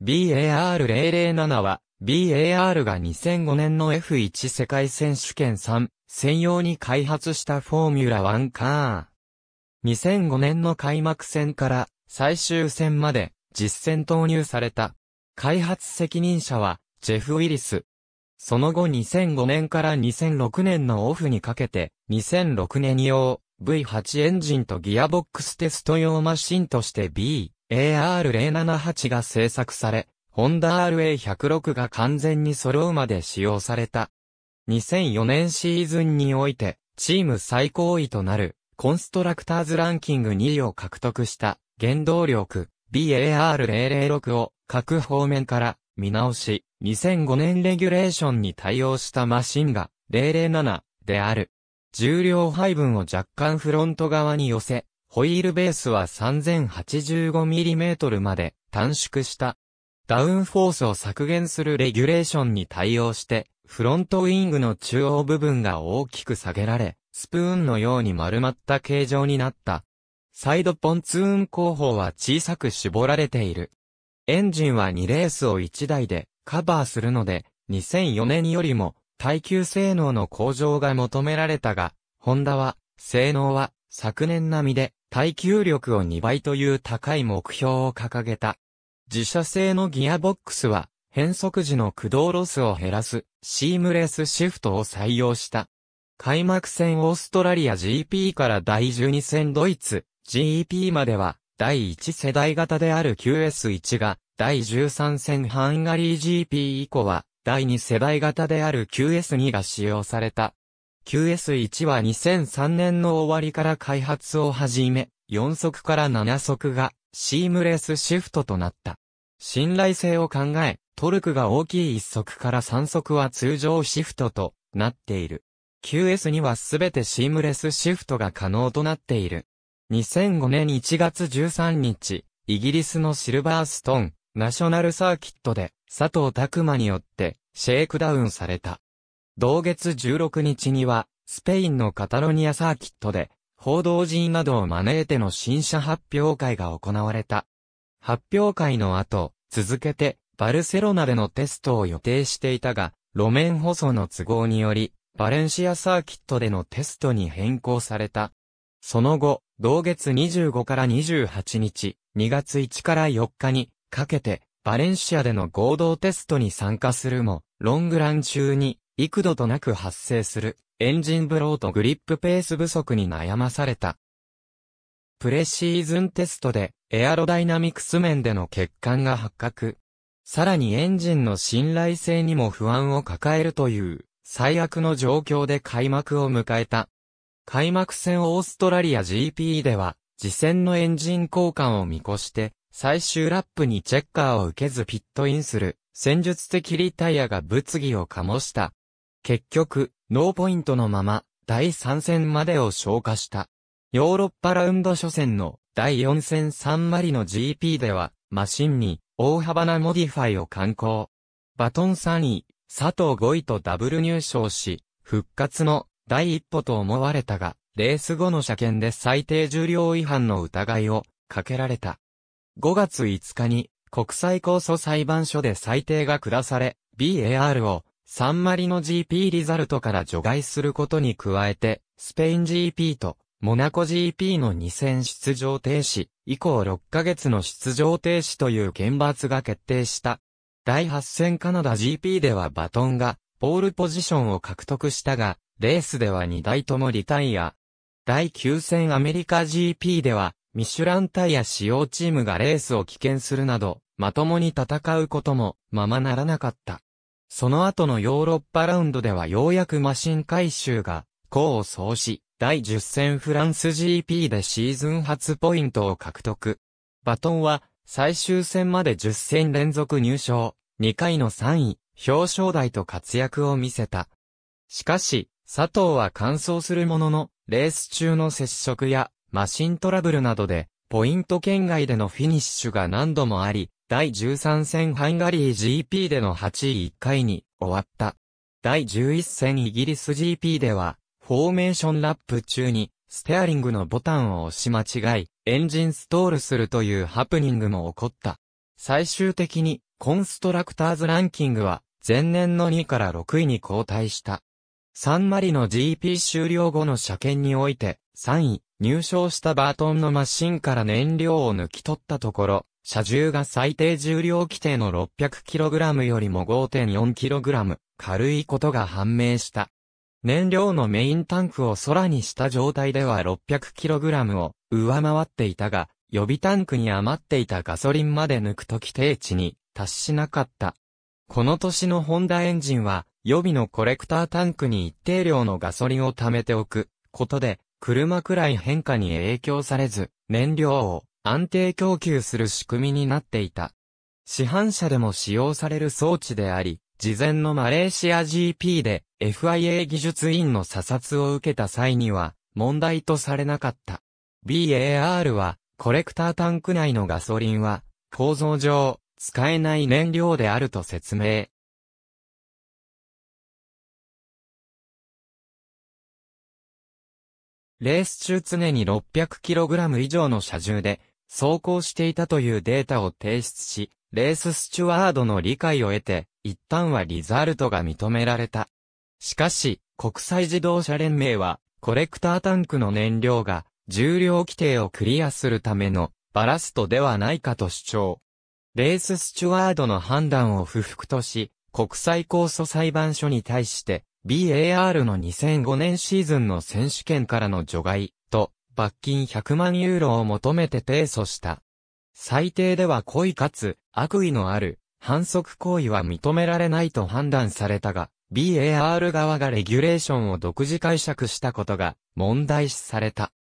BAR007 は、BAR が2005年の F1 世界選手権3専用に開発したフォーミュラ1カー。2005年の開幕戦から最終戦まで実戦投入された。開発責任者は、ジェフ・ウィリス。その後2005年から2006年のオフにかけて、2006年用 V8 エンジンとギアボックステスト用マシンとして B。AR078 が製作され、ホンダ RA106 が完全に揃うまで使用された。2004年シーズンにおいて、チーム最高位となる、コンストラクターズランキング2位を獲得した、原動力、BAR006 を各方面から見直し、2005年レギュレーションに対応したマシンが007である。重量配分を若干フロント側に寄せ、ホイールベースは 3085mm まで短縮した。ダウンフォースを削減するレギュレーションに対応して、フロントウィングの中央部分が大きく下げられ、スプーンのように丸まった形状になった。サイドポンツーン後方は小さく絞られている。エンジンは2レースを1台でカバーするので、2004年よりも耐久性能の向上が求められたが、ホンダは、性能は昨年並みで耐久力を2倍という高い目標を掲げた。自社製のギアボックスは、変速時の駆動ロスを減らす、シームレスシフトを採用した。開幕戦オーストラリア GP から第12戦ドイツ GP までは、第1世代型である QS1 が、第13戦ハンガリー GP 以降は、第2世代型である QS2 が使用された。QS1 は2003年の終わりから開発を始め、4速から7速がシームレスシフトとなった。信頼性を考え、トルクが大きい1速から3速は通常シフトとなっている。QS にはすべてシームレスシフトが可能となっている。2005年1月13日、イギリスのシルバーストン、ナショナルサーキットで、佐藤拓馬によって、シェイクダウンされた。同月16日には、スペインのカタロニアサーキットで、報道陣などを招いての新車発表会が行われた。発表会の後、続けて、バルセロナでのテストを予定していたが、路面舗装の都合により、バレンシアサーキットでのテストに変更された。その後、同月25から28日、2月1から4日にかけて、バレンシアでの合同テストに参加するも、ロングラン中に幾度となく発生するエンジンブローとグリップペース不足に悩まされた。プレシーズンテストでエアロダイナミクス面での欠陥が発覚。さらにエンジンの信頼性にも不安を抱えるという最悪の状況で開幕を迎えた。開幕戦オーストラリア GP では、次戦のエンジン交換を見越して、最終ラップにチェッカーを受けずピットインする、戦術的リタイアが物議を醸した。結局、ノーポイントのまま、第3戦までを消化した。ヨーロッパラウンド初戦の第4戦3割マリの GP では、マシンに大幅なモディファイを敢行。バトン3位、佐藤5位とダブル入賞し、復活の第一歩と思われたが、レース後の車検で最低重量違反の疑いをかけられた。5月5日に国際控訴裁判所で裁定が下され、BAR をサンマリの GP リザルトから除外することに加えて、スペイン GP とモナコ GP の2戦出場停止、以降6ヶ月の出場停止という厳罰が決定した。第8戦カナダ GP ではバトンが、ポールポジションを獲得したが、レースでは2台ともリタイア。第9戦アメリカ GP では、ミシュランタイヤ使用チームがレースを棄権するなど、まともに戦うことも、ままならなかった。その後のヨーロッパラウンドではようやくマシン回収が、功を奏し、第10戦フランス GP でシーズン初ポイントを獲得。バトンは、最終戦まで10戦連続入賞、2回の3位、表彰台と活躍を見せた。しかし、佐藤は完走するものの、レース中の接触や、マシントラブルなどで、ポイント圏外でのフィニッシュが何度もあり、第13戦ハンガリー GP での8位1回に終わった。第11戦イギリス GP では、フォーメーションラップ中に、ステアリングのボタンを押し間違い、エンジンストールするというハプニングも起こった。最終的に、コンストラクターズランキングは、前年の2から6位に後退した。サンマリの GP 終了後の車検において、3位、入賞したバートンのマシンから燃料を抜き取ったところ、車重が最低重量規定の 600kg よりも 5.4kg 軽いことが判明した。燃料のメインタンクを空にした状態では 600kg を上回っていたが、予備タンクに余っていたガソリンまで抜くと規定値に達しなかった。この年のホンダエンジンは予備のコレクタータンクに一定量のガソリンを貯めておくことで車くらい変化に影響されず、燃料を安定供給する仕組みになっていた。市販車でも使用される装置であり、事前のマレーシア GP で FIA 技術員の査察を受けた際には問題とされなかった。BAR はコレクタータンク内のガソリンは構造上使えない燃料であると説明。レース中常に 600kg 以上の車重で走行していたというデータを提出し、レーススチュワードの理解を得て、一旦はリザルトが認められた。しかし、国際自動車連盟は、コレクタータンクの燃料が重量規定をクリアするためのバラストではないかと主張。レーススチュワードの判断を不服とし、国際控訴裁判所に対して BAR の2005年シーズンの選手権からの除外と罰金100万ユーロを求めて提訴した。最低では故意かつ悪意のある反則行為は認められないと判断されたが、BAR 側がレギュレーションを独自解釈したことが問題視された。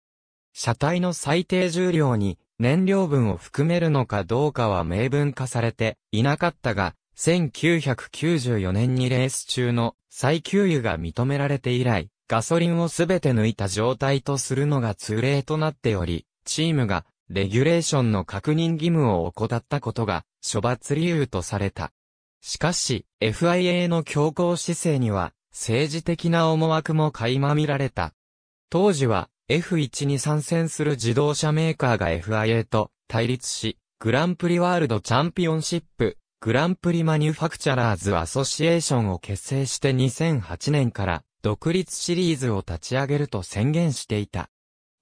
車体の最低重量に燃料分を含めるのかどうかは明文化されていなかったが、1994年にレース中の再給油が認められて以来、ガソリンをすべて抜いた状態とするのが通例となっており、チームがレギュレーションの確認義務を怠ったことが処罰理由とされた。しかし、FIA の強硬姿勢には政治的な思惑も垣間見られた。当時は F1 に参戦する自動車メーカーが FIA と対立し、グランプリワールドチャンピオンシップグランプリマニュファクチャラーズアソシエーションを結成して2008年から独立シリーズを立ち上げると宣言していた。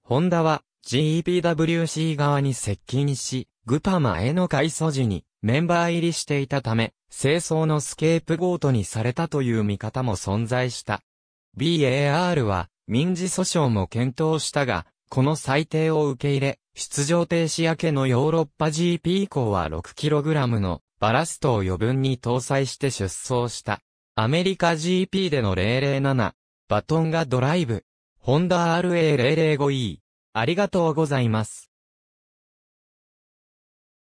ホンダは GEPWC 側に接近し、グパマへの改装時にメンバー入りしていたため、清掃のスケープゴートにされたという見方も存在した。BAR は民事訴訟も検討したが、この裁定を受け入れ、出場停止明けのヨーロッパ GP 以降は 6kg のバラストを余分に搭載して出走した。アメリカ GP での007、バトンがドライブ、ホンダ RA005E。ありがとうございます。